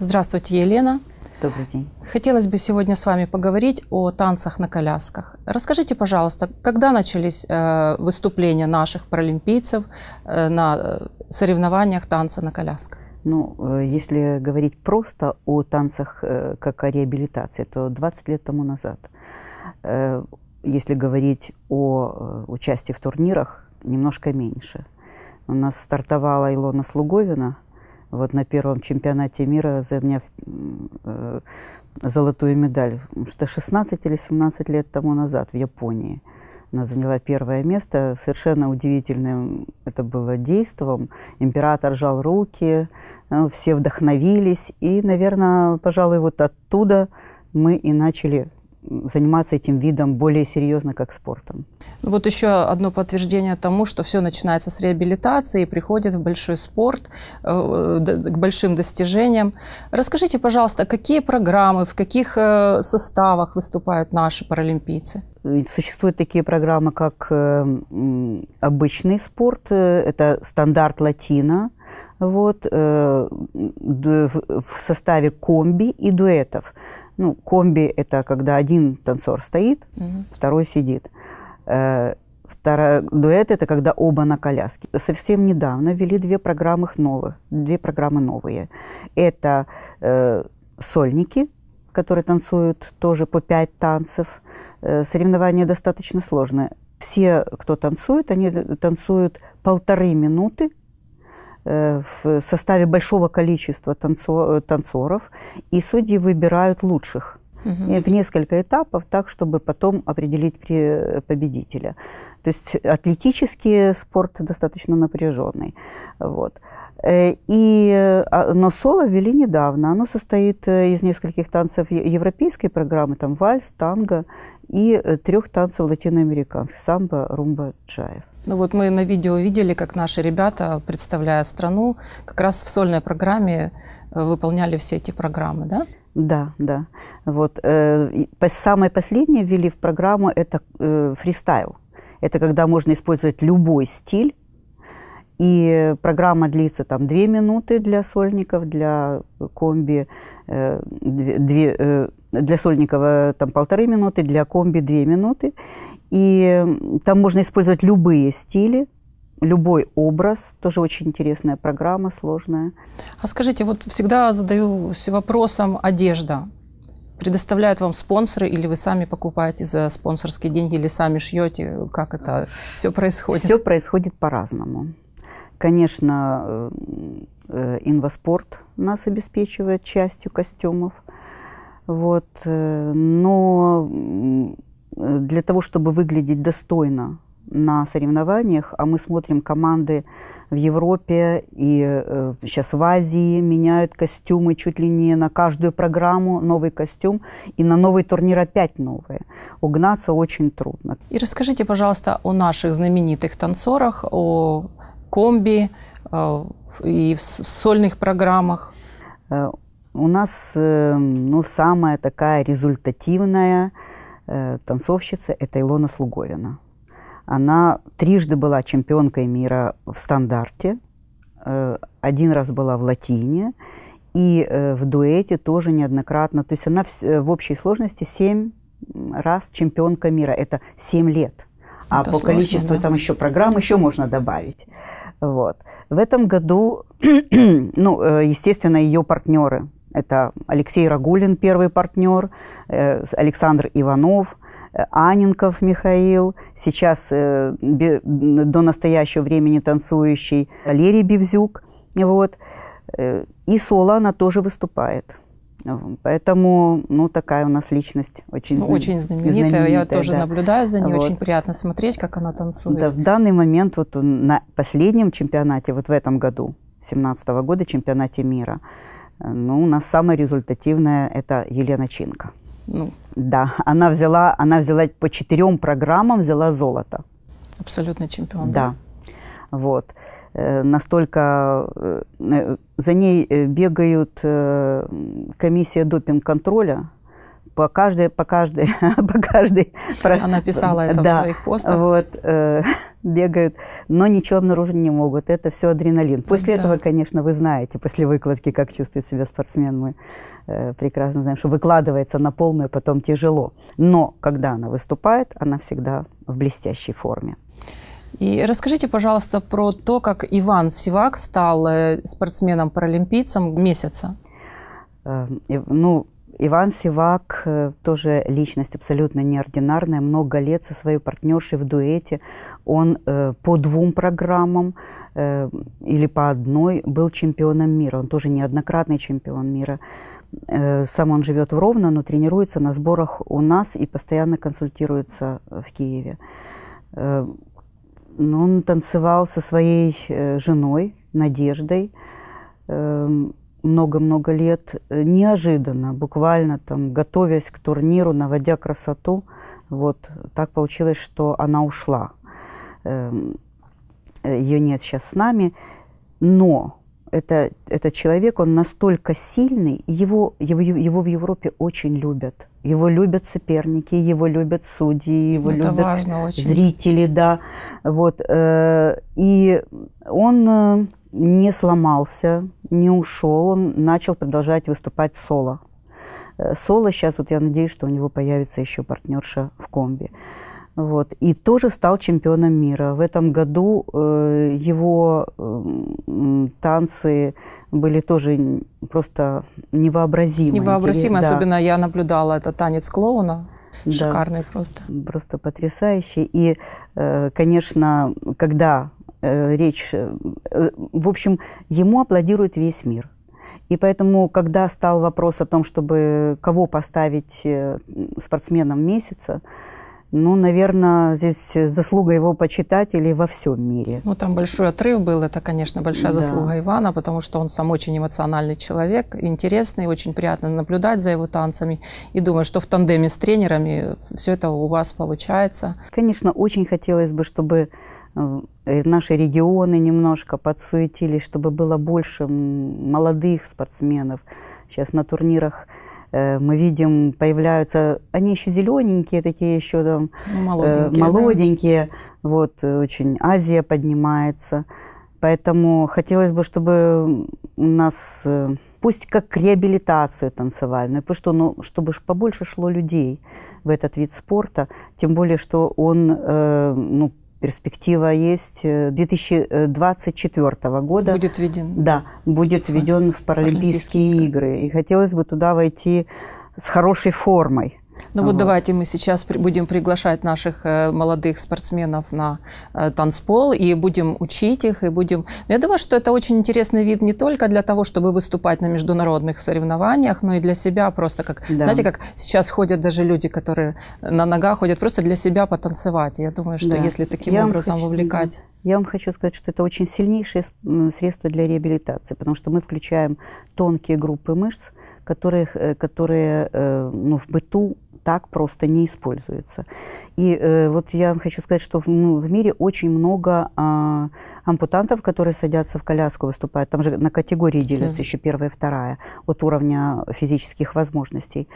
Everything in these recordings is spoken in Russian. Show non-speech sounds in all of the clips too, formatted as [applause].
Здравствуйте, Елена. Добрый день. Хотелось бы сегодня с вами поговорить о танцах на колясках. Расскажите, пожалуйста, когда начались э, выступления наших паралимпийцев э, на э, соревнованиях танца на колясках? Ну, э, если говорить просто о танцах э, как о реабилитации, то 20 лет тому назад. Если говорить о участии в турнирах, немножко меньше. У нас стартовала Илона Слуговина – вот на первом чемпионате мира, заняв э, золотую медаль, что 16 или 17 лет тому назад в Японии. Она заняла первое место. Совершенно удивительным это было действом. Император жал руки, э, все вдохновились. И, наверное, пожалуй, вот оттуда мы и начали заниматься этим видом более серьезно, как спортом. Ну, вот еще одно подтверждение тому, что все начинается с реабилитации и приходит в большой спорт, э, к большим достижениям. Расскажите, пожалуйста, какие программы, в каких э, составах выступают наши паралимпийцы? Существуют такие программы, как э, обычный спорт, это стандарт латина, вот, в составе комби и дуэтов. Ну, комби – это когда один танцор стоит, угу. второй сидит. Э, Вторая, дуэт – это когда оба на коляске. Совсем недавно ввели две программы новых, две программы новые. Это э, сольники, которые танцуют тоже по пять танцев. Э, соревнования достаточно сложные. Все, кто танцует, они э, танцуют полторы минуты Э, в составе большого количества танцоров, и судьи выбирают лучших угу. в несколько этапов, так, чтобы потом определить победителя. То есть атлетический спорт достаточно напряженный. Вот. Э, и, а, но соло ввели недавно. Оно состоит э, из нескольких танцев европейской программы, там вальс, танго, и трех танцев латиноамериканских, самбо, румба, джаев. Ну вот мы на видео видели, как наши ребята, представляя страну, как раз в сольной программе э, выполняли все эти программы, да? Да, да. Вот э, самое последнее ввели в программу это э, фристайл. Это когда можно использовать любой стиль. И программа длится там две минуты для сольников, для комби, э, две, э, для Сольникова там полторы минуты, для комби две минуты. И там можно использовать любые стили, любой образ. Тоже очень интересная программа, сложная. А скажите, вот всегда задаюсь вопросом одежда. Предоставляют вам спонсоры или вы сами покупаете за спонсорские деньги или сами шьете? Как это все происходит? Все происходит по-разному. Конечно, э, э, инваспорт нас обеспечивает частью костюмов – вот. Э, но э, для того, чтобы выглядеть достойно на соревнованиях, а мы смотрим команды в Европе и э, сейчас в Азии меняют костюмы чуть ли не на каждую программу новый костюм и на новый турнир опять новые. Угнаться очень трудно. И расскажите, пожалуйста, о наших знаменитых танцорах, о комби и в сольных программах. У нас эм, ну, самая такая результативная э, танцовщица – это Илона Слуговина. Она трижды была чемпионкой мира в стандарте, э, один раз была в латине, и э, в дуэте тоже неоднократно. То есть она в общей сложности семь раз чемпионка мира. Это семь лет. А Это по сложно, количеству да? там еще программ еще можно добавить. Вот. В этом году, [clears throat] ну, естественно, ее партнеры это Алексей Рагулин, первый партнер, э, Александр Иванов, э, Анинков Михаил, сейчас э, до настоящего времени танцующий Валерий Бевзюк. Вот. И соло она тоже выступает. Поэтому, ну, такая у нас личность очень, ну, зна... очень знаменитая. знаменитая. Я да. тоже наблюдаю за ней. Вот. Очень приятно смотреть, как она танцует. Да, в данный момент, вот на последнем чемпионате, вот в этом году, 2017 -го года, чемпионате мира, ну, у нас самая результативная – это Елена Чинка. Ну. Да, она взяла, она взяла по четырем программам взяла золото. Абсолютно чемпион. Да. да. Вот. Э, настолько э, э, за ней бегают комиссия допинг-контроля, по каждой, по каждой, [laughs] по каждой. Она писала это да, в своих постах. Вот, э, [laughs] бегают, но ничего обнаружить не могут. Это все адреналин. После да. этого, конечно, вы знаете, после выкладки, как чувствует себя спортсмен. Мы э, прекрасно знаем, что выкладывается на полную, потом тяжело. Но когда она выступает, она всегда в блестящей форме. И расскажите, пожалуйста, про то, как Иван Сивак стал э, спортсменом-паралимпийцем месяца. Э, ну, Иван Сивак э, тоже личность абсолютно неординарная, много лет со своей партнершей в дуэте. Он э, по двум программам э, или по одной был чемпионом мира. Он тоже неоднократный чемпион мира. Э, сам он живет в Ровно, но тренируется на сборах у нас и постоянно консультируется э, в Киеве. Э, ну, он танцевал со своей э, женой Надеждой. Э, много-много лет, э, неожиданно, буквально там, готовясь к турниру, наводя красоту, вот так получилось, что она ушла. Эм, Ее нет сейчас с нами, но это, этот человек, он настолько сильный, его, его, его в Европе очень любят. Его любят соперники, его любят судьи, его это любят важно очень. зрители, да. Вот, э, и он э, не сломался, не ушел, он начал продолжать выступать соло. Э, соло сейчас, вот я надеюсь, что у него появится еще партнерша в комби. Вот. И тоже стал чемпионом мира. В этом году э, его э, танцы были тоже просто невообразимы. Невообразимы, да. особенно я наблюдала, это танец клоуна. Шикарный да. просто. Просто потрясающий. И, э, конечно, когда э, речь, э, в общем, ему аплодирует весь мир. И поэтому, когда стал вопрос о том, чтобы кого поставить э, спортсменом месяца, ну, наверное, здесь э, заслуга его почитателей во всем мире. Ну, там большой отрыв был, это, конечно, большая да. заслуга Ивана, потому что он сам очень эмоциональный человек, интересный, очень приятно наблюдать за его танцами. И думаю, что в тандеме с тренерами все это у вас получается. Конечно, очень хотелось бы, чтобы э, э, наши регионы немножко подсуетились, чтобы было больше молодых спортсменов. Сейчас на турнирах Э, мы видим, появляются, они еще зелененькие такие, еще там молоденькие, э, молоденькие да? вот э, очень Азия поднимается. Поэтому хотелось бы, чтобы у нас, пусть как реабилитацию танцевальную, потому что, ну, чтобы побольше шло людей в этот вид спорта, тем более, что он, ну, перспектива есть 2024 э, года. Будет введен. Да, будет введен в Паралимпийские, Паралимпийские игры. И хотелось бы туда войти с хорошей формой. Ну вот, вот давайте мы сейчас будем приглашать наших э, молодых спортсменов на э, танцпол и будем учить их, и будем... Ну, я думаю, что это очень интересный вид не только для того, чтобы выступать на международных соревнованиях, но и для себя просто как... Да. Знаете, как сейчас ходят даже люди, которые на ногах ходят, просто для себя потанцевать. Я думаю, что да. если таким я образом хочу... вовлекать... Я вам хочу сказать, что это очень сильнейшее средство для реабилитации, потому что мы включаем тонкие группы мышц, э, которые, которые э, ну, в быту так просто не используется. И э, вот я хочу сказать, что в, ну, в мире очень много э, ампутантов, которые садятся в коляску, выступают. Там же на категории делятся да. еще первая и вторая от уровня физических возможностей.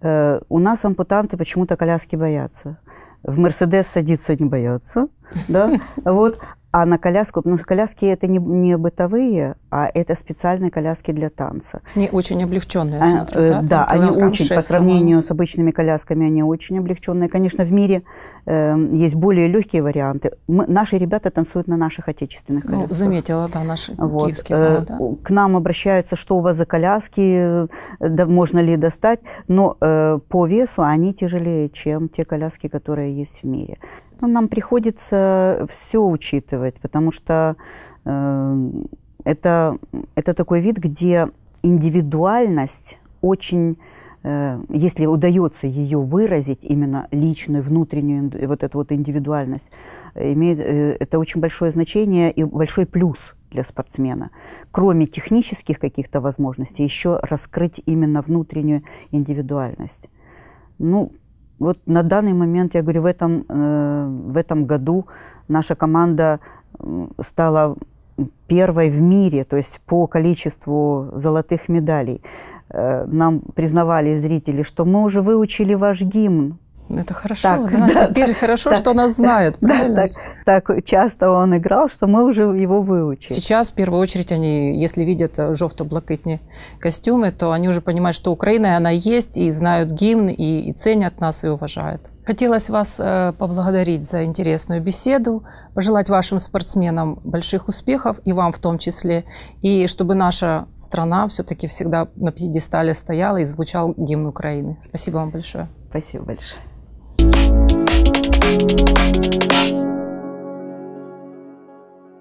Э, у нас ампутанты почему-то коляски боятся. В Мерседес садиться не боятся, да, [laughs] вот. А на коляску, потому что коляски это не, не бытовые, а это специальные коляски для танца. Они очень облегченные, а, смотрю, а, да? Да, они очень, по сравнению с обычными колясками, они очень облегченные. Конечно, в мире э, есть более легкие варианты. Мы, наши ребята танцуют на наших отечественных ну, колясках. Ну, заметила, да, наши вот. киевские. Э, да. К нам обращаются, что у вас за коляски, э, да, можно ли достать, но э, по весу они тяжелее, чем те коляски, которые есть в мире. Но ну, нам приходится все учитывать, потому что... Э, это, это такой вид, где индивидуальность очень э, если удается ее выразить, именно личную, внутреннюю, вот эту вот индивидуальность, имеет, э, это очень большое значение и большой плюс для спортсмена. Кроме технических каких-то возможностей, еще раскрыть именно внутреннюю индивидуальность. Ну, вот на данный момент, я говорю, в этом, э, в этом году наша команда стала первой в мире, то есть по количеству золотых медалей. Э, нам признавали зрители, что мы уже выучили ваш гимн, это хорошо, так, да, ну, да, теперь так, хорошо, так, что она знает, да, правильно? Так, так часто он играл, что мы уже его выучили. Сейчас, в первую очередь, они, если видят э, жовто блакитные костюмы, то они уже понимают, что Украина, она есть, и знают гимн, и, и ценят нас, и уважают. Хотелось вас э, поблагодарить за интересную беседу, пожелать вашим спортсменам больших успехов, и вам в том числе, и чтобы наша страна все-таки всегда на пьедестале стояла и звучал гимн Украины. Спасибо вам большое. Спасибо большое. Thank you.